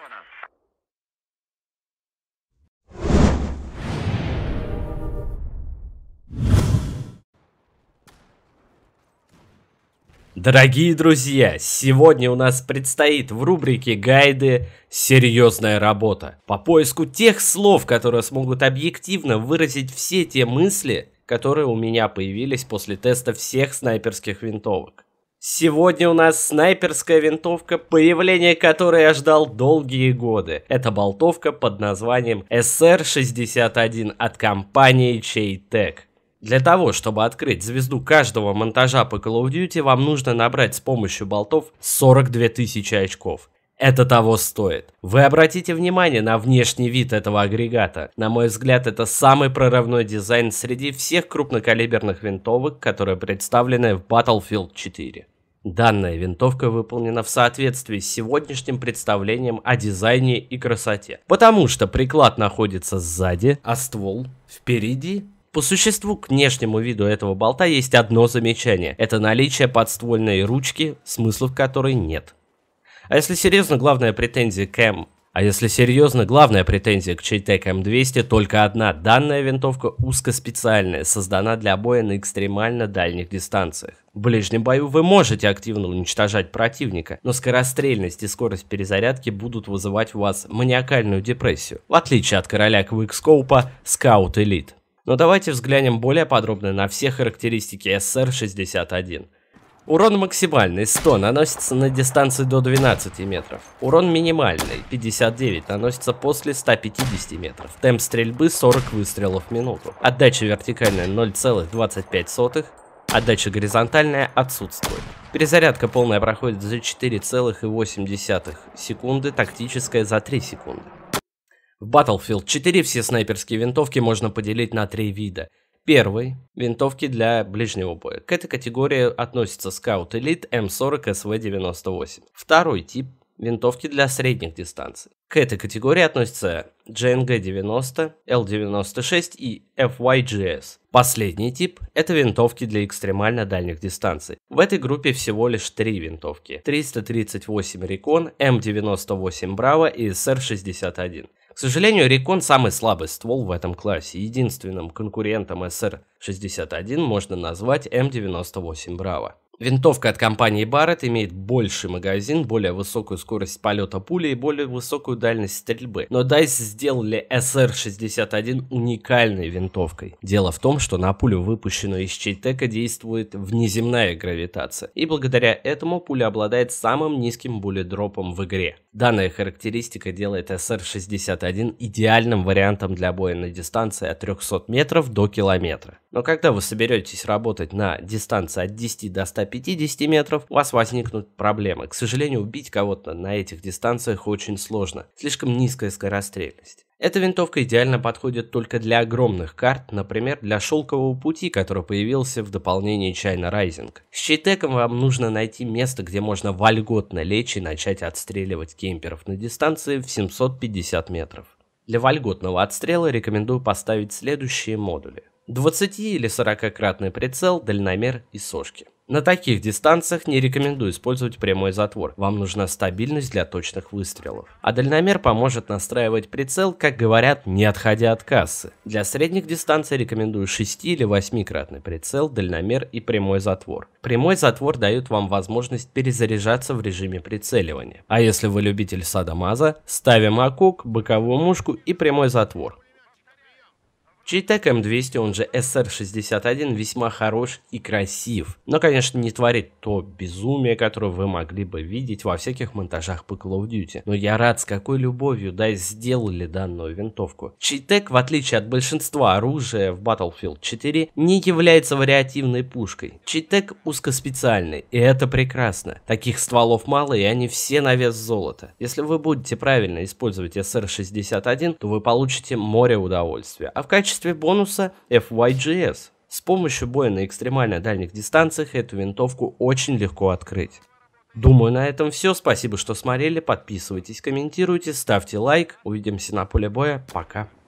арестована. Дорогие друзья, сегодня у нас предстоит в рубрике «Гайды» серьезная работа по поиску тех слов, которые смогут объективно выразить все те мысли, которые у меня появились после теста всех снайперских винтовок. Сегодня у нас снайперская винтовка, появление которой я ждал долгие годы. Это болтовка под названием SR-61 от компании Chaytech. Для того, чтобы открыть звезду каждого монтажа по Call of Duty, вам нужно набрать с помощью болтов 42 тысячи очков. Это того стоит. Вы обратите внимание на внешний вид этого агрегата. На мой взгляд, это самый прорывной дизайн среди всех крупнокалиберных винтовок, которые представлены в Battlefield 4. Данная винтовка выполнена в соответствии с сегодняшним представлением о дизайне и красоте, потому что приклад находится сзади, а ствол впереди. По существу к внешнему виду этого болта есть одно замечание. Это наличие подствольной ручки, смысла в которой нет. А если серьезно, главная претензия к М а если серьезно, главная претензия к Чейтек М200 только одна. Данная винтовка узкоспециальная, создана для боя на экстремально дальних дистанциях. В ближнем бою вы можете активно уничтожать противника, но скорострельность и скорость перезарядки будут вызывать у вас маниакальную депрессию, в отличие от короля Квикскоупа Скаут Элит. Но давайте взглянем более подробно на все характеристики SR-61. Урон максимальный 100 наносится на дистанции до 12 метров. Урон минимальный 59 наносится после 150 метров. Темп стрельбы 40 выстрелов в минуту. Отдача вертикальная 0,25. Отдача горизонтальная отсутствует. Перезарядка полная проходит за 4,8 секунды, тактическая за 3 секунды. В Battlefield 4 все снайперские винтовки можно поделить на три вида. Первый – винтовки для ближнего боя. К этой категории относятся Scout Elite M40 SV98. Второй тип винтовки для средних дистанций. К этой категории относятся JNG-90, L-96 и FYGS. Последний тип – это винтовки для экстремально дальних дистанций. В этой группе всего лишь три винтовки – 338 Recon, M98 Bravo и SR-61. К сожалению, Recon самый слабый ствол в этом классе. Единственным конкурентом SR-61 можно назвать m 98 Браво. Винтовка от компании Barrett имеет больший магазин, более высокую скорость полета пули и более высокую дальность стрельбы. Но DICE сделали SR-61 уникальной винтовкой. Дело в том, что на пулю, выпущенную из Чейтека, действует внеземная гравитация. И благодаря этому пуля обладает самым низким буллет в игре. Данная характеристика делает SR-61 идеальным вариантом для боя на дистанции от 300 метров до километра. Но когда вы соберетесь работать на дистанции от 10 до 100 50 метров, у вас возникнут проблемы. К сожалению, убить кого-то на этих дистанциях очень сложно. Слишком низкая скорострельность. Эта винтовка идеально подходит только для огромных карт, например, для шелкового пути, который появился в дополнении China Rising. С чейтеком вам нужно найти место, где можно вольготно лечь и начать отстреливать кемперов на дистанции в 750 метров. Для вольготного отстрела рекомендую поставить следующие модули. 20 или 40-кратный прицел, дальномер и сошки. На таких дистанциях не рекомендую использовать прямой затвор, вам нужна стабильность для точных выстрелов. А дальномер поможет настраивать прицел, как говорят, не отходя от кассы. Для средних дистанций рекомендую 6 или 8-кратный прицел, дальномер и прямой затвор. Прямой затвор дает вам возможность перезаряжаться в режиме прицеливания. А если вы любитель садомаза, ставим окук, боковую мушку и прямой затвор. Чейтек М200, он же SR-61, весьма хорош и красив, но, конечно, не творит то безумие, которое вы могли бы видеть во всяких монтажах по Call of Duty. Но я рад, с какой любовью да сделали данную винтовку. Чейтек, в отличие от большинства оружия в Battlefield 4, не является вариативной пушкой. Чейтек узкоспециальный, и это прекрасно. Таких стволов мало, и они все на вес золота. Если вы будете правильно использовать SR-61, то вы получите море удовольствия, а в качестве качестве бонуса FYGS. С помощью боя на экстремально дальних дистанциях эту винтовку очень легко открыть. Думаю, на этом все. Спасибо, что смотрели. Подписывайтесь, комментируйте, ставьте лайк. Увидимся на поле боя. Пока.